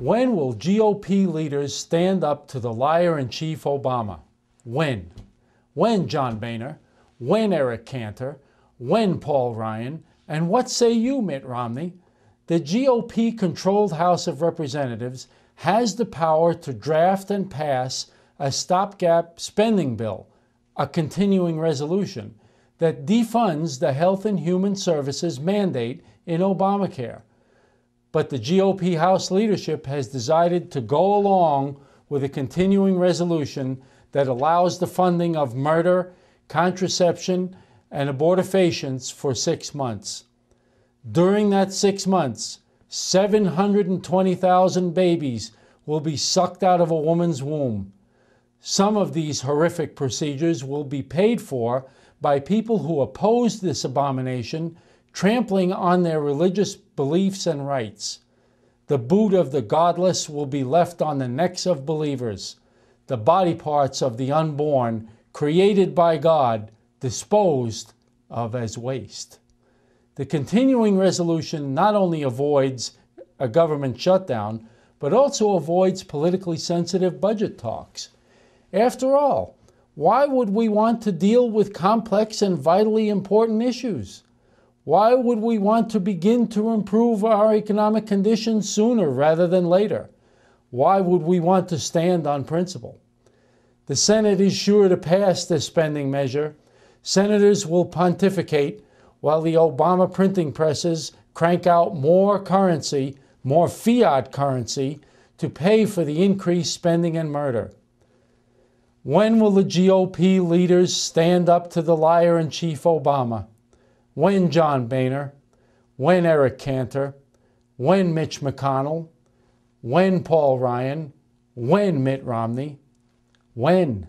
When will GOP leaders stand up to the liar in chief Obama? When? When, John Boehner? When, Eric Cantor? When, Paul Ryan? And what say you, Mitt Romney? The GOP controlled House of Representatives has the power to draft and pass a stopgap spending bill, a continuing resolution, that defunds the Health and Human Services mandate in Obamacare. But the GOP House leadership has decided to go along with a continuing resolution that allows the funding of murder, contraception, and abortifacients for six months. During that six months, 720,000 babies will be sucked out of a woman's womb. Some of these horrific procedures will be paid for by people who oppose this abomination trampling on their religious beliefs and rights. The boot of the godless will be left on the necks of believers, the body parts of the unborn, created by God, disposed of as waste. The continuing resolution not only avoids a government shutdown, but also avoids politically sensitive budget talks. After all, why would we want to deal with complex and vitally important issues? Why would we want to begin to improve our economic conditions sooner rather than later? Why would we want to stand on principle? The Senate is sure to pass this spending measure. Senators will pontificate while the Obama printing presses crank out more currency, more fiat currency, to pay for the increased spending and murder. When will the GOP leaders stand up to the liar in chief Obama? when John Boehner, when Eric Cantor, when Mitch McConnell, when Paul Ryan, when Mitt Romney, when